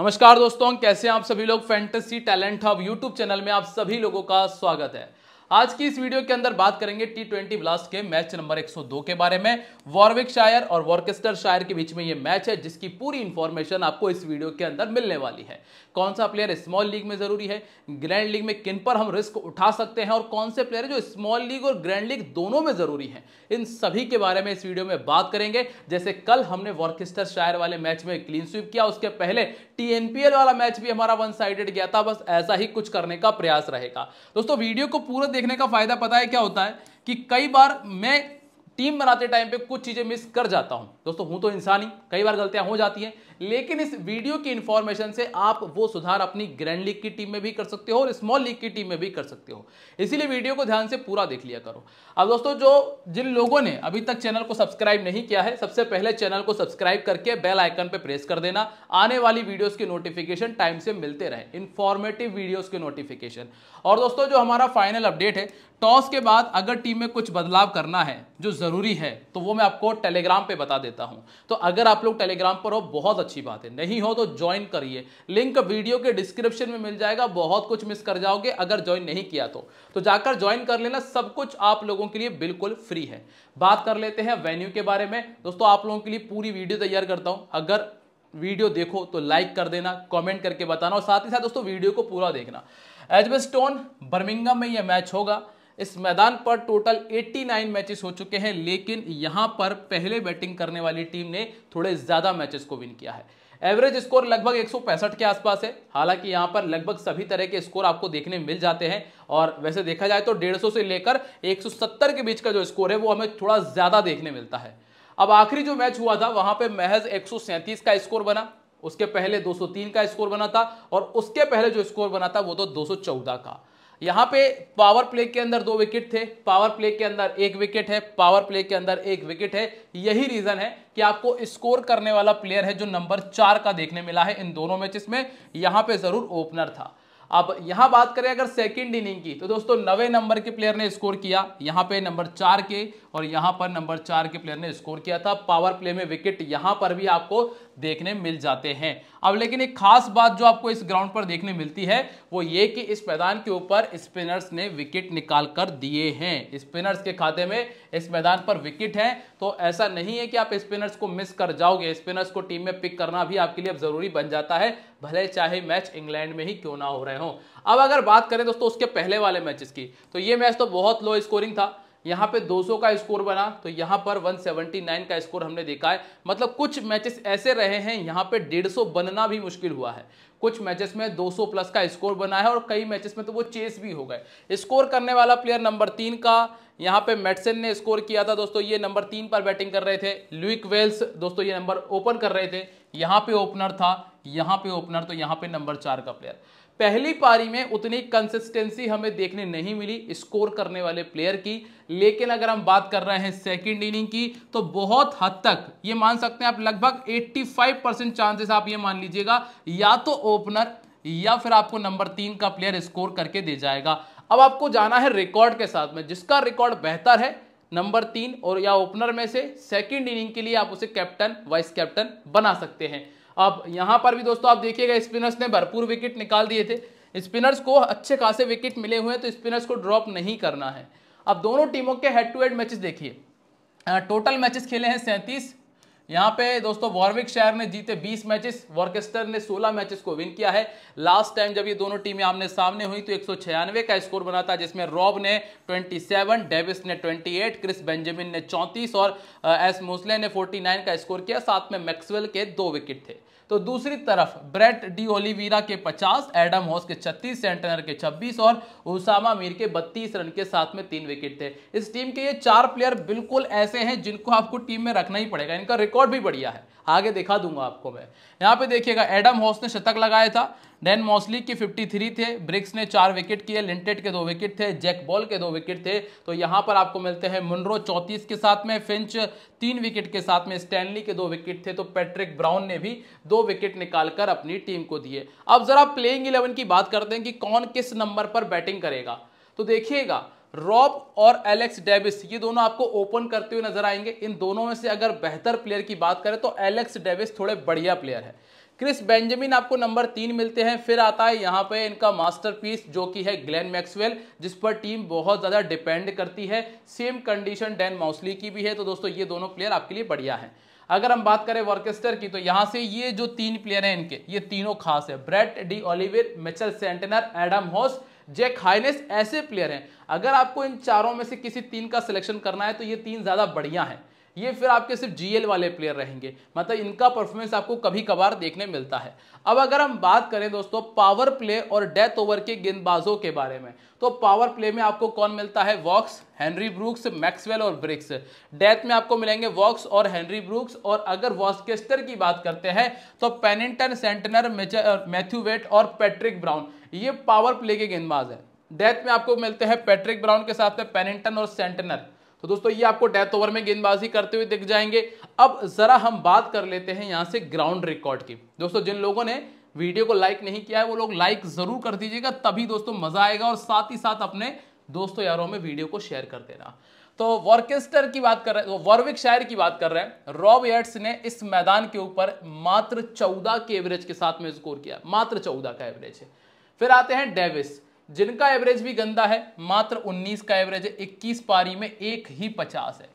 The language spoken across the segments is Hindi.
नमस्कार दोस्तों कैसे आप सभी लोग fantasy talent hub YouTube channel में आप सभी लोगों का स्वागत है आज की इस वीडियो के अंदर बात करेंगे टी ट्वेंटी ब्लास्ट के मैच नंबर 102 के बारे में वॉर्विक शायर और वॉर्केस्टर शायर के बीच में ये मैच है जिसकी पूरी इंफॉर्मेशन आपको इस वीडियो के अंदर मिलने वाली है कौन सा प्लेयर स्मॉल लीग में जरूरी है ग्रैंड लीग में किन पर हम रिस्क उठा सकते हैं और कौन से प्लेयर है जो स्मॉल लीग और ग्रैंड लीग दोनों में जरूरी है इन सभी के बारे में इस वीडियो में बात करेंगे जैसे कल हमने वॉर्केस्टर शायर वाले मैच में क्लीन स्वीप किया उसके पहले टीएनपीएल वाला मैच भी हमारा वन साइडेड गया था बस ऐसा ही कुछ करने का प्रयास रहेगा दोस्तों वीडियो को पूरा देखने का फायदा पता है क्या होता है कि कई बार मैं टीम बनाते टाइम पे कुछ चीज़ें मिस कर जाता हूं दोस्तों हूं तो इंसान ही कई बार गलतियां हो जाती हैं लेकिन इस वीडियो की इन्फॉर्मेशन से आप वो सुधार अपनी ग्रैंड लीग की टीम में भी कर सकते हो और स्मॉल लीग की टीम में भी कर सकते हो इसीलिए वीडियो को ध्यान से पूरा देख लिया करो अब दोस्तों जो जिन लोगों ने अभी तक चैनल को सब्सक्राइब नहीं किया है सबसे पहले चैनल को सब्सक्राइब करके बेल आइकन पर प्रेस कर देना आने वाली वीडियोज की नोटिफिकेशन टाइम से मिलते रहे इन्फॉर्मेटिव वीडियोज के नोटिफिकेशन और दोस्तों जो हमारा फाइनल अपडेट है टॉस के बाद अगर टीम में कुछ बदलाव करना है जो जरूरी है तो वो मैं आपको टेलीग्राम पर बता देता देता हूं तो अगर आप लोग टेलीग्राम पर हो बहुत अच्छी बात है नहीं हो तो ज्वाइन करिए लिंक वीडियो के डिस्क्रिप्शन में मिल जाएगा बहुत कुछ मिस कर जाओगे अगर ज्वाइन नहीं किया तो, तो जाकर ज्वाइन कर लेना सब कुछ आप लोगों के लिए बिल्कुल फ्री है बात कर लेते हैं वेन्यू के बारे में दोस्तों आप लोगों के लिए पूरी वीडियो तैयार करता हूं अगर वीडियो देखो तो लाइक कर देना कमेंट करके बताना और साथ ही साथ दोस्तों वीडियो को पूरा देखना एजबेस्टोन बर्मिंगम में यह मैच होगा इस मैदान पर टोटल 89 मैचेस हो चुके हैं लेकिन यहां पर पहले बैटिंग करने वाली टीम ने थोड़े ज्यादा मैचेस को विन किया है एवरेज स्कोर लगभग एक के आसपास है हालांकि यहां पर लगभग सभी तरह के स्कोर आपको देखने मिल जाते हैं और वैसे देखा जाए तो 150 से लेकर 170 के बीच का जो स्कोर है वो हमें थोड़ा ज़्यादा देखने मिलता है अब आखिरी जो मैच हुआ था वहां पे महज एक का स्कोर बना उसके पहले 203 का स्कोर बना था और उसके पहले जो स्कोर बना था वो तो 214 का यहां पे पावर प्ले के अंदर दो विकेट थे पावर प्ले के अंदर एक विकेट है पावर प्ले के अंदर एक विकेट है यही रीजन है कि आपको स्कोर करने वाला प्लेयर है जो नंबर चार का देखने मिला है इन दोनों मैचेस में यहां पे जरूर ओपनर था अब यहां बात करें अगर सेकंड इनिंग की तो दोस्तों नवे नंबर के प्लेयर ने स्कोर किया यहां पे नंबर चार के और यहां पर नंबर चार के प्लेयर ने स्कोर किया था पावर प्ले में विकेट यहां पर भी आपको देखने मिल जाते हैं अब लेकिन एक खास बात जो आपको इस ग्राउंड पर देखने मिलती है वो ये कि इस मैदान के ऊपर स्पिनर्स ने विकेट निकाल कर दिए हैं स्पिनर्स के खाते में इस मैदान पर विकेट हैं तो ऐसा नहीं है कि आप स्पिनर्स को मिस कर जाओगे स्पिनर्स को टीम में पिक करना भी आपके लिए अब जरूरी बन जाता है भले चाहे मैच इंग्लैंड में ही क्यों ना हो रहे हो अब अगर बात करें दोस्तों उसके पहले वाले मैचेस की तो ये मैच तो बहुत लो स्कोरिंग था यहाँ पे 200 का स्कोर बना तो यहाँ पर 179 का स्कोर हमने देखा है मतलब कुछ मैचेस ऐसे रहे हैं यहाँ पे 150 बनना भी मुश्किल हुआ है कुछ मैचेस में 200 प्लस का स्कोर बना है और कई मैचेस में तो वो चेस भी हो गए स्कोर करने वाला प्लेयर नंबर तीन का यहाँ पे मेडसन ने स्कोर किया था दोस्तों ये नंबर तीन पर बैटिंग कर रहे थे लुइक वेल्स दोस्तों ये नंबर ओपन कर रहे थे यहाँ पे ओपनर था यहाँ पे ओपनर तो यहाँ पे नंबर चार का प्लेयर पहली पारी में उतनी कंसिस्टेंसी हमें देखने नहीं मिली स्कोर करने वाले प्लेयर की लेकिन अगर हम बात कर रहे हैं सेकेंड इनिंग की तो बहुत हद तक ये मान सकते हैं आप लगभग 85 परसेंट चांसेस आप ये मान लीजिएगा या तो ओपनर या फिर आपको नंबर तीन का प्लेयर स्कोर करके दे जाएगा अब आपको जाना है रिकॉर्ड के साथ में जिसका रिकॉर्ड बेहतर है नंबर तीन और या ओपनर में से सेकंड इनिंग के लिए आप उसे कैप्टन वाइस कैप्टन बना सकते हैं अब यहां पर भी दोस्तों आप देखिएगा स्पिनर्स ने भरपूर विकेट निकाल दिए थे स्पिनर्स को अच्छे खासे विकेट मिले हुए हैं तो स्पिनर्स को ड्रॉप नहीं करना है अब दोनों टीमों के हेड टू हेड मैचेस देखिए टोटल मैचेस खेले हैं सैंतीस यहाँ पे दोस्तों वॉर्विक शहर ने जीते 20 मैचेस वॉर्केस्टर ने 16 मैचेस को विन किया है लास्ट टाइम जब ये दोनों टीमें आमने सामने हुई तो एक का स्कोर बना था जिसमें रॉब ने 27 डेविस ने 28 क्रिस बेंजामिन ने 34 और एस मोसले ने 49 का स्कोर किया साथ में मैक्सवेल के दो विकेट थे तो दूसरी तरफ ब्रेट डी ओलिवीरा के 50 एडम हॉस के 36 सेंटनर के 26 और उसामा मीर के 32 रन के साथ में तीन विकेट थे इस टीम के ये चार प्लेयर बिल्कुल ऐसे हैं जिनको आपको टीम में रखना ही पड़ेगा इनका रिकॉर्ड भी बढ़िया है आगे दिखा दूंगा आपको मैं यहाँ पे देखिएगा एडम हॉस ने शतक लगाया था देन मोस्ली के 53 थे ब्रिक्स ने चार विकेट किए लिंटेड के दो विकेट थे जैक बॉल के दो विकेट थे तो यहाँ पर आपको मिलते हैं मुनरो चौतीस के साथ में फिंच तीन विकेट के साथ में स्टैनली के दो विकेट थे तो पैट्रिक ब्राउन ने भी दो विकेट निकालकर अपनी टीम को दिए अब जरा प्लेइंग इलेवन की बात करते हैं कि कौन किस नंबर पर बैटिंग करेगा तो देखिएगा रॉब और एलेक्स डेविस ये दोनों आपको ओपन करते हुए नजर आएंगे इन दोनों में से अगर बेहतर प्लेयर की बात करें तो एलेक्स डेविस थोड़े बढ़िया प्लेयर है क्रिस बेंजामिन आपको नंबर तीन मिलते हैं फिर आता है यहाँ पे इनका मास्टरपीस जो कि है ग्लेन मैक्सवेल जिस पर टीम बहुत ज़्यादा डिपेंड करती है सेम कंडीशन डैन माउसली की भी है तो दोस्तों ये दोनों प्लेयर आपके लिए बढ़िया है अगर हम बात करें वर्केस्टर की तो यहाँ से ये जो तीन प्लेयर हैं इनके ये तीनों खास है Brett D Oliveira Mitchell Santner Adam Hose Jack Haynes ऐसे प्लेयर हैं अगर आपको इन चारों में से किसी तीन का सिलेक्शन करना है तो ये तीन ज़्यादा बढ़िया हैं ये फिर आपके सिर्फ जीएल वाले प्लेयर रहेंगे मतलब इनका परफॉर्मेंस आपको कभी कभार देखने मिलता है अब अगर हम बात करें दोस्तों पावर प्ले और डेथ ओवर के गेंदबाजों के बारे में तो पावर प्ले में आपको कौन मिलता है वॉक्स हेनरी ब्रूक्स मैक्सवेल और ब्रिक्स डेथ में आपको मिलेंगे वॉक्स और हेनरी ब्रूक्स और अगर वॉस्केस्टर की बात करते हैं तो पेनिंगटन सेंटनर मैथ्यू वेट और पैट्रिक ब्राउन ये पावर प्ले के गेंदबाज है डेथ में आपको मिलते हैं पैट्रिक ब्राउन के साथ में पेनिंगटन और सेंटनर तो दोस्तों ये आपको डेथ ओवर में गेंदबाजी करते हुए दिख जाएंगे अब जरा हम बात कर लेते हैं यहाँ से ग्राउंड रिकॉर्ड की दोस्तों जिन लोगों ने वीडियो को लाइक नहीं किया है वो लोग लाइक जरूर कर दीजिएगा तभी दोस्तों मजा आएगा और साथ ही साथ अपने दोस्तों यारों में वीडियो को शेयर कर देना तो वर्केस्टर की बात कर रहे हैं वॉर्विक तो शायर की बात कर रहे हैं रॉब एड्स ने इस मैदान के ऊपर मात्र चौदह के एवरेज के साथ में स्कोर किया मात्र चौदह का एवरेज है फिर आते हैं डेविस जिनका एवरेज भी गंदा है मात्र 19 का एवरेज है 21 पारी में एक ही 50 है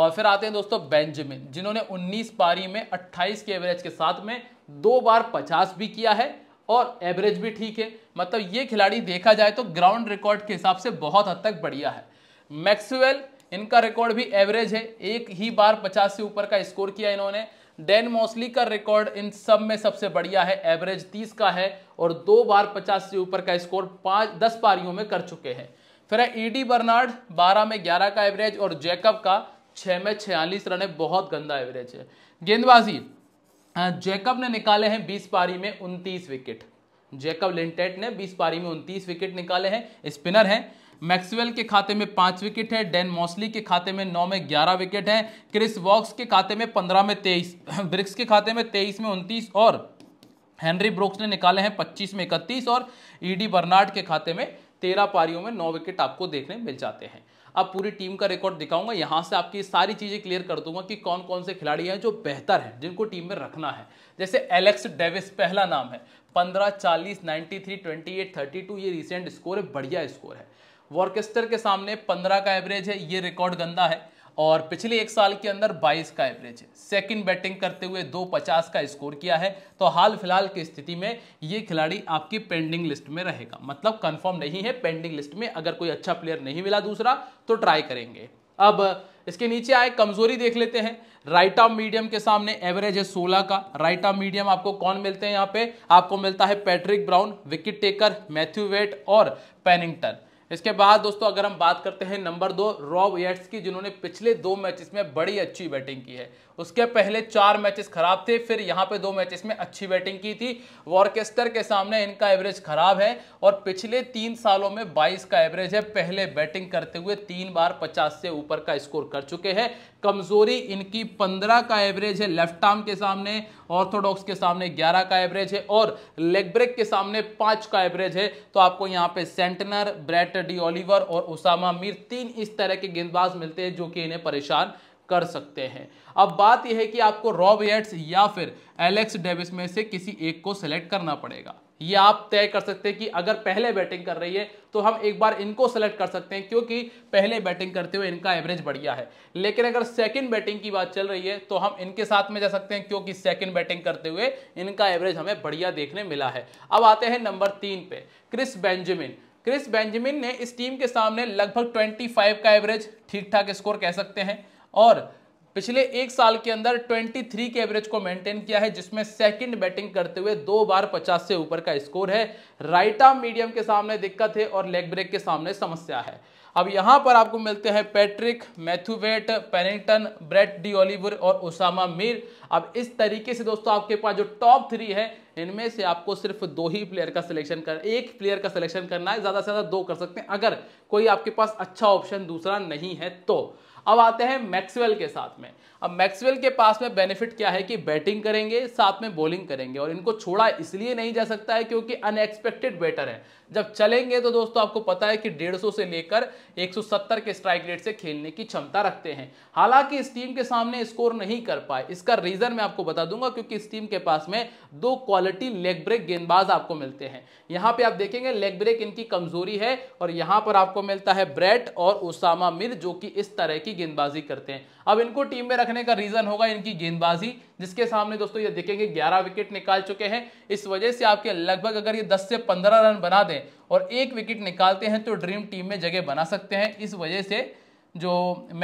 और फिर आते हैं दोस्तों बेंजामिन जिन्होंने 19 पारी में 28 के एवरेज के साथ में दो बार 50 भी किया है और एवरेज भी ठीक है मतलब ये खिलाड़ी देखा जाए तो ग्राउंड रिकॉर्ड के हिसाब से बहुत हद तक बढ़िया है मैक्सुअल इनका रिकॉर्ड भी एवरेज है एक ही बार पचास से ऊपर का स्कोर किया इन्होंने डेन मोस्ली का रिकॉर्ड इन सब में सबसे बढ़िया है एवरेज तीस का है और दो बार पचास से ऊपर का स्कोर पाँच दस पारियों में कर चुके हैं फिर है ईडी e बर्नार्ड बारह में ग्यारह का एवरेज और जैकब का छः में छियालीस रन है बहुत गंदा एवरेज है गेंदबाजी जैकब ने निकाले हैं बीस पारी में उनतीस विकेट जैकब लिंटेट ने बीस पारी में उनतीस विकेट निकाले हैं स्पिनर हैं मैक्सवेल के खाते में पांच विकेट है डेन मॉसली के खाते में नौ में ग्यारह विकेट हैं क्रिस वॉक्स के खाते में पंद्रह में तेईस ब्रिक्स के खाते में तेईस में उनतीस और हेनरी ब्रोक्स ने निकाले हैं पच्चीस में इकतीस और ईडी बर्नार्ड के खाते में तेरह पारियों में नौ विकेट आपको देखने मिल जाते हैं अब पूरी टीम का रिकॉर्ड दिखाऊंगा यहाँ से आपकी सारी चीज़ें क्लियर कर दूंगा कि कौन कौन से खिलाड़ी हैं जो बेहतर हैं जिनको टीम में रखना है जैसे एलेक्स डेविस पहला नाम है पंद्रह चालीस ninety three twenty eight thirty two ये रिसेंट स्कोर है बढ़िया स्कोर है वॉर्केस्टर के सामने 15 का एवरेज है ये रिकॉर्ड गंदा है और पिछले एक साल के अंदर 22 का एवरेज है सेकंड बैटिंग करते हुए 250 का स्कोर किया है तो हाल फिलहाल की स्थिति में ये खिलाड़ी आपकी पेंडिंग लिस्ट में रहेगा मतलब कंफर्म नहीं है पेंडिंग लिस्ट में अगर कोई अच्छा प्लेयर नहीं मिला दूसरा तो ट्राई करेंगे अब इसके नीचे आए कमजोरी देख लेते हैं राइट ऑफ मीडियम के सामने एवरेज है सोलह का राइट ऑफ मीडियम आपको कौन मिलते हैं यहाँ पे आपको मिलता है Patrick Brown wicket taker Matthew Wade और पेनिंगटन इसके बाद दोस्तों अगर हम बात करते हैं नंबर दो रॉब येट्स की जिन्होंने पिछले दो मैचेस में बड़ी अच्छी बैटिंग की है उसके पहले चार मैचेस खराब थे फिर यहाँ पे दो मैचेस में अच्छी बैटिंग की थी वॉर्केस्टर के सामने इनका एवरेज खराब है और पिछले तीन सालों में 22 का एवरेज है पहले बैटिंग करते हुए तीन बार 50 से ऊपर का स्कोर कर चुके हैं कमजोरी इनकी 15 का एवरेज है लेफ्ट आर्म के सामने ऑर्थोडॉक्स के सामने ग्यारह का एवरेज है और लेग ब्रेक के सामने पांच का एवरेज है तो आपको यहाँ पे Santner Brett doctor D Oliveira और ओसामा मीर तीन इस तरह के गेंदबाज मिलते हैं जो कि इन्हें परेशान कर सकते हैं अब बात यह है कि आपको रॉब एट्स या फिर एलेक्स डेविस में से किसी एक को सिलेक्ट करना पड़ेगा ये आप तय कर सकते हैं कि अगर पहले बैटिंग कर रही है तो हम एक बार इनको सेलेक्ट कर सकते हैं क्योंकि पहले बैटिंग करते हुए इनका एवरेज बढ़िया है लेकिन अगर सेकंड बैटिंग की बात चल रही है तो हम इनके साथ में जा सकते हैं क्योंकि सेकंड बैटिंग करते हुए इनका एवरेज हमें बढ़िया देखने मिला है अब आते हैं नंबर तीन पे क्रिस बेंजामिन क्रिस बेंजामिन ने इस टीम के सामने लगभग 25 का एवरेज ठीक ठाक स्कोर कह सकते हैं और पिछले एक साल के अंदर 23 के एवरेज को मेंटेन किया है जिसमें सेकंड बैटिंग करते हुए दो बार 50 से ऊपर का स्कोर है राइट आर्म मीडियम के सामने दिक्कत है और लेग ब्रेक के सामने समस्या है अब यहां पर आपको मिलते हैं Patrick Matthew Wade Pennington Brett D Oliveira और ओसामा मीर अब इस तरीके से दोस्तों आपके पास जो टॉप थ्री है इनमें से आपको सिर्फ दो ही प्लेयर का सिलेक्शन कर एक प्लेयर का सिलेक्शन करना है ज़्यादा से ज़्यादा दो कर सकते हैं अगर कोई आपके पास अच्छा ऑप्शन दूसरा नहीं है तो अब आते हैं मैक्सवेल के साथ में अब मैक्सवेल के पास में बेनिफिट क्या है कि बैटिंग करेंगे साथ में बॉलिंग करेंगे और इनको छोड़ा इसलिए नहीं जा सकता है क्योंकि अनएक्सपेक्टेड बैटर है जब चलेंगे तो दोस्तों आपको पता है कि 150 से लेकर 170 के स्ट्राइक रेट से खेलने की क्षमता रखते हैं हालांकि इस टीम के सामने स्कोर नहीं कर पाए इसका रीजन मैं आपको बता दूंगा क्योंकि इस टीम के पास में दो क्वालिटी लेग ब्रेक गेंदबाज आपको मिलते हैं यहां पर आप देखेंगे लेग ब्रेक इनकी कमजोरी है और यहां पर आपको मिलता है ब्रेट और उसामा मिर जो कि इस तरह की गेंदबाजी करते हैं अब इनको टीम में रखने का रीजन होगा इनकी गेंदबाजी जिसके सामने दोस्तों ये देखेंगे 11 विकेट निकाल चुके हैं इस वजह से आपके लगभग अगर ये 10 से 15 रन बना दें और एक विकेट निकालते हैं तो ड्रीम टीम में जगह बना सकते हैं इस वजह से जो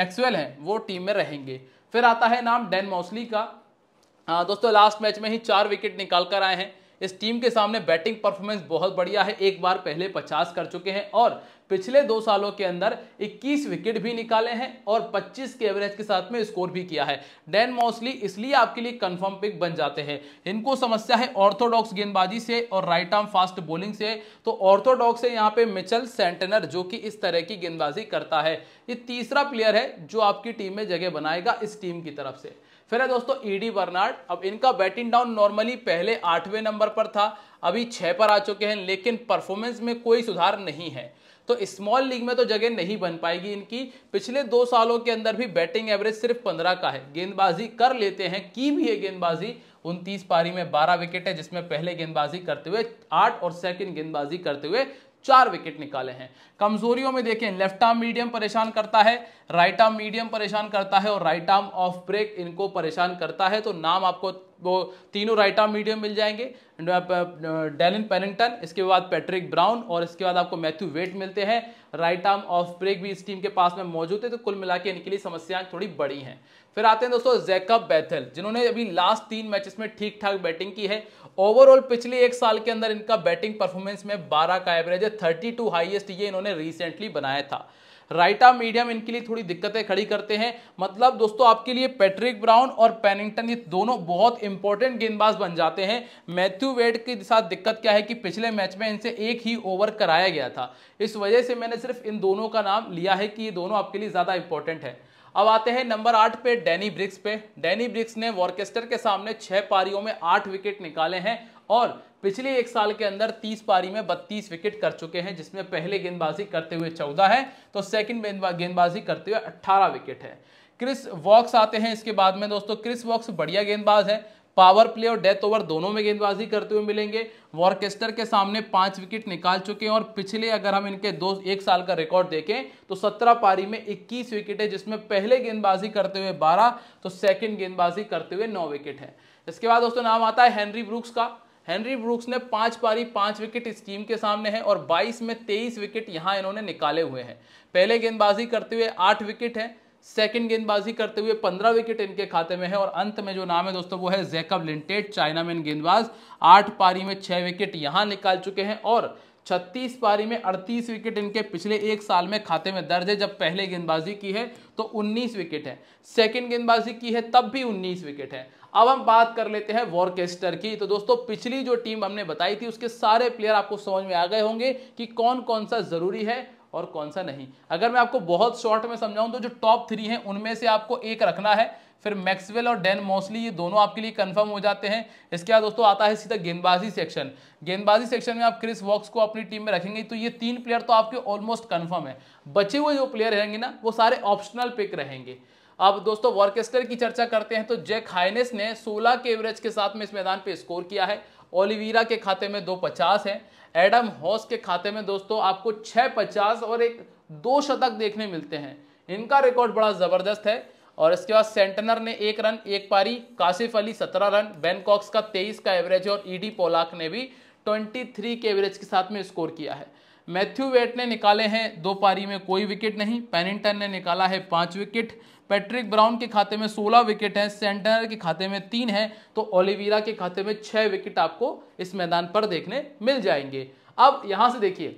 मैक्सुअल हैं वो टीम में रहेंगे फिर आता है नाम डेन मौसली का हाँ, दोस्तों लास्ट मैच में ही चार विकेट निकाल कर आए हैं इस टीम के सामने बैटिंग परफॉर्मेंस बहुत बढ़िया है एक बार पहले 50 कर चुके हैं और पिछले दो सालों के अंदर 21 विकेट भी निकाले हैं और 25 के एवरेज के साथ में स्कोर भी किया है डैन मोस्ली इसलिए आपके लिए कंफर्म पिक बन जाते हैं इनको समस्या है ऑर्थोडॉक्स गेंदबाजी से और राइट आर्म फास्ट बॉलिंग से तो ऑर्थोडॉक्स है यहाँ पे मिचल सेंटेनर जो कि इस तरह की गेंदबाजी करता है ये तीसरा प्लेयर है जो आपकी टीम में जगह बनाएगा इस टीम की तरफ से फिर है दोस्तों ईडी e बर्नार्ड अब इनका बैटिंग डाउन नॉर्मली पहले आठवें नंबर पर था अभी छः पर आ चुके हैं लेकिन परफॉर्मेंस में कोई सुधार नहीं है तो स्मॉल लीग में तो जगह नहीं बन पाएगी इनकी पिछले दो सालों के अंदर भी बैटिंग एवरेज सिर्फ पंद्रह का है गेंदबाजी कर लेते हैं की भी है गेंदबाजी उनतीस पारी में बारह विकेट है जिसमें पहले गेंदबाजी करते हुए आठ और सेकंड गेंदबाजी करते हुए चार विकेट निकाले हैं कमजोरियों में देखें लेफ्ट आर्म मीडियम परेशान करता है राइट आर्म मीडियम परेशान करता है और राइट आर्म ऑफ ब्रेक इनको परेशान करता है तो नाम आपको वो तीनों राइट आर्म मीडियम मिल जाएंगे डेलिन uh, पेनिंगटन uh, इसके बाद पैट्रिक ब्राउन और इसके बाद आपको मैथ्यू वेट मिलते हैं राइट आर्म ऑफ ब्रेक भी इस टीम के पास में मौजूद है तो कुल मिला इनके लिए समस्याएं थोड़ी बड़ी हैं फिर आते हैं दोस्तों जैकब बैथल जिन्होंने अभी लास्ट तीन मैचेस में ठीक ठाक बैटिंग की है ओवरऑल पिछले एक साल के अंदर इनका बैटिंग परफॉर्मेंस में 12 का एवरेज है 32 हाईएस्ट ये इन्होंने रिसेंटली बनाया था राइट आर्म मीडियम इनके लिए थोड़ी दिक्कतें खड़ी करते हैं मतलब दोस्तों आपके लिए पैट्रिक ब्राउन और पेनिंगटन ये दोनों बहुत इंपॉर्टेंट गेंदबाज बन जाते हैं मैथ्यू वेड के साथ दिक्कत क्या है कि पिछले मैच में इनसे एक ही ओवर कराया गया था इस वजह से मैंने सिर्फ इन दोनों का नाम लिया है कि ये दोनों आपके लिए ज़्यादा इंपॉर्टेंट है अब आते हैं नंबर आठ पे डैनी ब्रिक्स पे डैनी ब्रिक्स ने वॉर्केस्टर के सामने छह पारियों में आठ विकेट निकाले हैं और पिछले एक साल के अंदर 30 पारी में 32 विकेट कर चुके हैं जिसमें पहले गेंदबाजी करते हुए 14 है तो सेकंड गेंदबाजी करते हुए 18 विकेट है क्रिस वॉक्स आते हैं इसके बाद में दोस्तों क्रिस वॉक्स बढ़िया गेंदबाज है पावर प्ले और डेथ ओवर दोनों में गेंदबाजी करते हुए मिलेंगे वॉर्केस्टर के सामने पांच विकेट निकाल चुके हैं और पिछले अगर हम इनके दो एक साल का रिकॉर्ड देखें तो सत्रह पारी में इक्कीस विकेट है जिसमें पहले गेंदबाजी करते हुए बारह तो सेकेंड गेंदबाजी करते हुए नौ विकेट है इसके बाद दोस्तों नाम आता है हेनरी ब्रूक्स का हेनरी ब्रूक्स ने पांच पारी पांच विकेट इस टीम के सामने है और 22 में 23 विकेट यहां इन्होंने निकाले हुए हैं पहले गेंदबाजी करते हुए आठ विकेट हैं सेकंड गेंदबाजी करते हुए पंद्रह विकेट इनके खाते में है और अंत में जो नाम है दोस्तों वो है जैकब लिंटेड चाइनामैन गेंदबाज आठ पारी में छह विकेट यहाँ निकाल चुके हैं और छत्तीस पारी में अड़तीस विकेट इनके पिछले एक साल में खाते में दर्ज है जब पहले गेंदबाजी की है तो उन्नीस विकेट है सेकेंड गेंदबाजी की है तब भी उन्नीस विकेट है अब हम बात कर लेते हैं वॉरकेस्टर की तो दोस्तों पिछली जो टीम हमने बताई थी उसके सारे प्लेयर आपको समझ में आ गए होंगे कि कौन कौन सा ज़रूरी है और कौन सा नहीं अगर मैं आपको बहुत शॉर्ट में समझाऊं तो जो टॉप थ्री हैं उनमें से आपको एक रखना है फिर मैक्सवेल और डेन मोस्ली ये दोनों आपके लिए कंफर्म हो जाते हैं इसके बाद दोस्तों आता है सीधा गेंदबाजी सेक्शन गेंदबाजी सेक्शन में आप क्रिस वॉक्स को अपनी टीम में रखेंगे तो ये तीन प्लेयर तो आपके ऑलमोस्ट कन्फर्म है बचे हुए जो प्लेयर रहेंगे ना वो सारे ऑप्शनल पिक रहेंगे अब दोस्तों वर्केस्टर की चर्चा करते हैं तो जैक हाइनेस ने 16 के एवरेज के साथ में इस मैदान पे स्कोर किया है ओलिवीरा के खाते में दो पचास है एडम हॉस के खाते में दोस्तों आपको छः पचास और एक दो शतक देखने मिलते हैं इनका रिकॉर्ड बड़ा ज़बरदस्त है और इसके बाद सेंटनर ने एक रन एक पारी काशिफ अली सत्रह रन बैनकॉक्स का तेईस का एवरेज और ईडी e पोलाक ने भी ट्वेंटी थ्री के एवरेज के साथ में स्कोर किया है मैथ्यू वेट ने निकाले हैं दो पारी में कोई विकेट नहीं पैनिंगटन ने निकाला है पाँच विकेट पैट्रिक ब्राउन के खाते में सोलह विकेट हैं सेंटनर के खाते में तीन हैं तो ओलिवीरा के खाते में छः विकेट आपको इस मैदान पर देखने मिल जाएंगे अब यहाँ से देखिए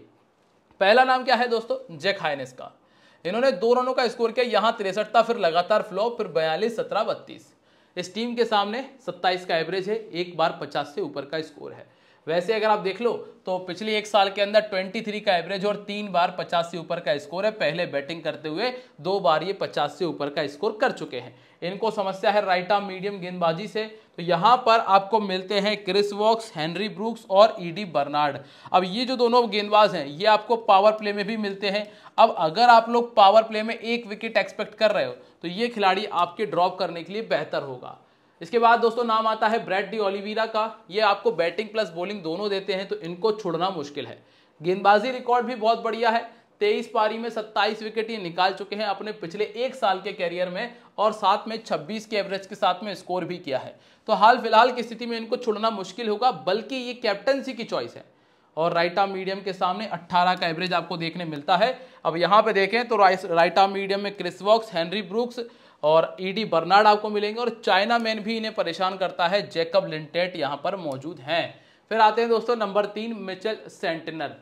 पहला नाम क्या है दोस्तों जैक हाइनेस का इन्होंने दो रनों का स्कोर किया यहाँ तिरसठ था फिर लगातार फ्लॉप फिर बयालीस सत्रह बत्तीस इस टीम के सामने सत्ताईस का एवरेज है एक बार पचास से ऊपर का स्कोर है वैसे अगर आप देख लो तो पिछले एक साल के अंदर 23 का एवरेज और तीन बार 50 से ऊपर का स्कोर है पहले बैटिंग करते हुए दो बार ये 50 से ऊपर का स्कोर कर चुके हैं इनको समस्या है राइट आर्म मीडियम गेंदबाजी से तो यहाँ पर आपको मिलते हैं क्रिस वॉक्स हेनरी ब्रूक्स और ईडी बर्नार्ड अब ये जो दोनों गेंदबाज हैं ये आपको पावर प्ले में भी मिलते हैं अब अगर आप लोग पावर प्ले में एक विकेट एक्सपेक्ट कर रहे हो तो ये खिलाड़ी आपके ड्रॉप करने के लिए बेहतर होगा इसके बाद दोस्तों नाम आता है ब्रेड डी ओलिवीरा का ये आपको बैटिंग प्लस बॉलिंग दोनों देते हैं तो इनको छोड़ना मुश्किल है गेंदबाजी रिकॉर्ड भी बहुत बढ़िया है तेईस पारी में सत्ताईस विकेट ये निकाल चुके हैं अपने पिछले एक साल के कैरियर में और साथ में 26 के एवरेज के साथ में स्कोर भी किया है तो हाल फिलहाल की स्थिति में इनको छोड़ना मुश्किल होगा बल्कि ये कैप्टनसी की चॉइस है और राइट आर्म मीडियम के सामने 18 का एवरेज आपको देखने मिलता है अब यहाँ पे देखें तो राइट आर्म मीडियम में क्रिस वॉक्स हेनरी ब्रूक्स और ईडी e बर्नार्ड आपको मिलेंगे और चाइना मैन भी इन्हें परेशान करता है जैकब लिंटेट यहाँ पर मौजूद हैं फिर आते हैं दोस्तों नंबर तीन मिचल सेंटनर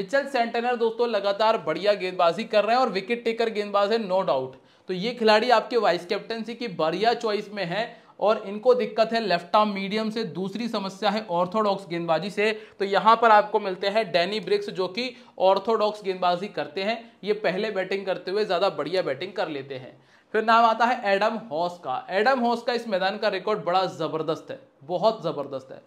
मिचल सेंटनर दोस्तों लगातार बढ़िया गेंदबाजी कर रहे हैं और विकेट टेकर गेंदबाज है नो डाउट तो ये खिलाड़ी आपके वाइस कैप्टनसी की बढ़िया चॉइस में है और इनको दिक्कत है लेफ्ट आर्म मीडियम से दूसरी समस्या है ऑर्थोडॉक्स गेंदबाजी से तो यहाँ पर आपको मिलते हैं डैनी ब्रिक्स जो कि ऑर्थोडॉक्स गेंदबाजी करते हैं ये पहले बैटिंग करते हुए ज़्यादा बढ़िया बैटिंग कर लेते हैं फिर नाम आता है एडम हॉस का एडम हॉस का इस मैदान का रिकॉर्ड बड़ा ज़बरदस्त है बहुत ज़बरदस्त है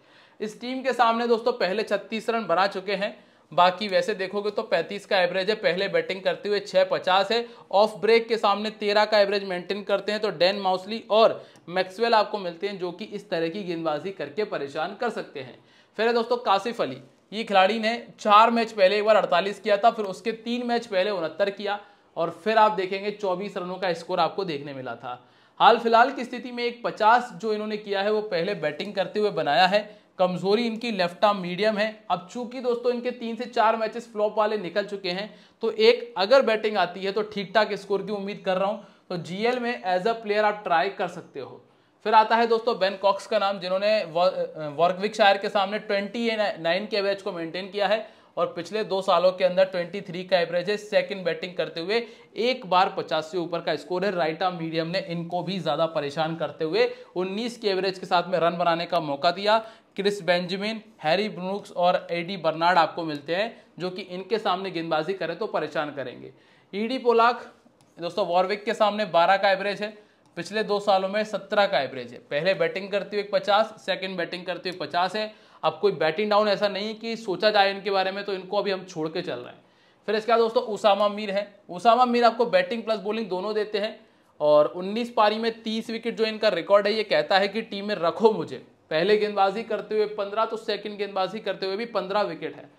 इस टीम के सामने दोस्तों पहले छत्तीस रन बना चुके हैं बाकी वैसे देखोगे तो 35 का एवरेज है पहले बैटिंग करते हुए 650 है ऑफ ब्रेक के सामने 13 का एवरेज मेंटेन करते हैं तो डैन माउसली और मैक्सवेल आपको मिलते हैं जो कि इस तरह की गेंदबाजी करके परेशान कर सकते हैं फिर है दोस्तों कासिफ अली ये खिलाड़ी ने चार मैच पहले एक बार अड़तालीस किया था फिर उसके तीन मैच पहले उनहत्तर किया और फिर आप देखेंगे चौबीस रनों का स्कोर आपको देखने मिला था हाल फिलहाल की स्थिति में एक पचास जो इन्होंने किया है वो पहले बैटिंग करते हुए बनाया है कमजोरी इनकी लेफ्ट आर्म मीडियम है अब चूंकि दोस्तों इनके तीन से चार मैचेस फ्लॉप वाले निकल चुके हैं तो एक अगर बैटिंग आती है तो ठीक ठाक स्कोर की उम्मीद कर रहा हूं तो जीएल में एज अ प्लेयर आप ट्राई कर सकते हो फिर आता है दोस्तों बेन कॉक्स का नाम जिन्होंने वॉर्कविक शायर के सामने ट्वेंटी नाइन के एवरेज को मेंटेन किया है और पिछले दो सालों के अंदर 23 का एवरेज है सेकंड बैटिंग करते हुए एक बार 50 से ऊपर का स्कोर है राइट आर्म मीडियम ने इनको भी ज़्यादा परेशान करते हुए 19 के एवरेज के साथ में रन बनाने का मौका दिया क्रिस बेंजामिन हैरी ब्रूक्स और एडी बर्नार्ड आपको मिलते हैं जो कि इनके सामने गेंदबाजी करें तो परेशान करेंगे ईडी e पोलाक दोस्तों वॉरविक के सामने 12 का एवरेज है पिछले दो सालों में 17 का एवरेज है पहले बैटिंग करते हुए 50 सेकंड बैटिंग करते हुए 50 है अब कोई बैटिंग डाउन ऐसा नहीं कि सोचा जाए इनके बारे में तो इनको अभी हम छोड़ के चल रहे हैं फिर इसके बाद दोस्तों उसामा मीर हैं उसामा मीर आपको बैटिंग प्लस बॉलिंग दोनों देते हैं और 19 पारी में 30 विकेट जो इनका रिकॉर्ड है ये कहता है कि टीम में रखो मुझे पहले गेंदबाजी करते हुए 15 तो सेकंड गेंदबाजी करते हुए भी 15 विकेट है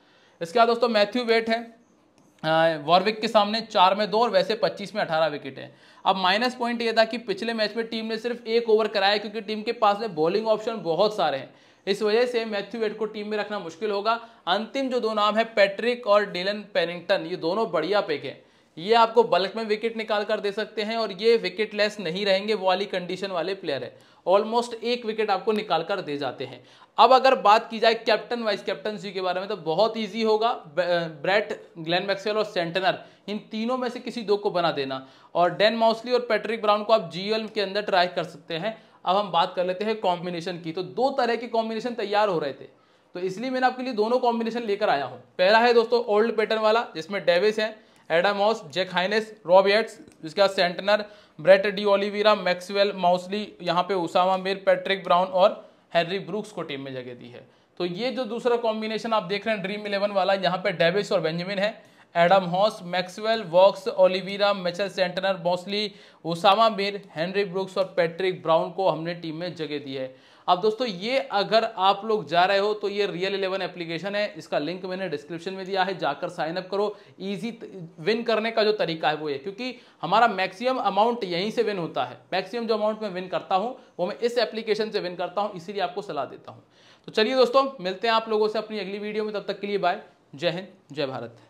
इसके बाद दोस्तों मैथ्यू वेट है वॉरविक के सामने चार में दो और वैसे 25 में 18 विकेट है अब माइनस पॉइंट ये था कि पिछले मैच में टीम ने सिर्फ एक ओवर कराया क्योंकि टीम के पास में बॉलिंग ऑप्शन बहुत सारे हैं इस वजह से मैथ्यू वेड को टीम में रखना मुश्किल होगा अंतिम जो दो नाम है पैट्रिक और डेलन पेनिंगटन ये दोनों बढ़िया पेक है ये आपको बल्क में विकेट निकाल कर दे सकते हैं और ये विकेट लेस नहीं रहेंगे वो वाली कंडीशन वाले प्लेयर है ऑलमोस्ट एक विकेट आपको निकाल कर दे जाते हैं अब अगर बात की जाए कैप्टन वाइस कैप्टनसी के बारे में तो बहुत इजी होगा ब्रेट ग्लेन मैक्सवेल और सेंटनर इन तीनों में से किसी दो को बना देना और डेन माउसली और पैट्रिक ब्राउन को आप जीएल के अंदर ट्राई कर सकते हैं अब हम बात कर लेते हैं कॉम्बिनेशन की तो दो तरह के कॉम्बिनेशन तैयार हो रहे थे तो इसलिए मैंने आपके लिए दोनों कॉम्बिनेशन लेकर आया हूँ पहला है दोस्तों ओल्ड पैटर्न वाला जिसमें डेविस है एडामॉस जेक हाइनेस रॉबियट्स जिसके बाद Santner Brett D Oliveira Maxwell Mousley यहाँ पे उसामा मीर पैट्रिक ब्राउन और हैनरी ब्रूक्स को टीम में जगह दी है तो ये जो दूसरा कॉम्बिनेशन आप देख रहे हैं ड्रीम इलेवन वाला यहाँ पे डेविस और बेंजामिन है Adam Hose Maxwell Woakes Oliveira Mitchell Santner Mousley Usama Mir Henry Brookes और पैट्रिक ब्राउन को हमने टीम में जगह दी है अब दोस्तों ये अगर आप लोग जा रहे हो तो ये रियल इलेवन एप्लीकेशन है इसका लिंक मैंने डिस्क्रिप्शन में दिया है जाकर साइन अप करो इजी विन करने का जो तरीका है वो ये क्योंकि हमारा मैक्सिमम अमाउंट यहीं से विन होता है मैक्सिमम जो अमाउंट मैं विन करता हूँ वो मैं इस एप्लीकेशन से विन करता हूँ इसीलिए आपको सलाह देता हूँ तो चलिए दोस्तों मिलते हैं आप लोगों से अपनी अगली वीडियो में तब तक के लिए बाय जय हिंद जय भारत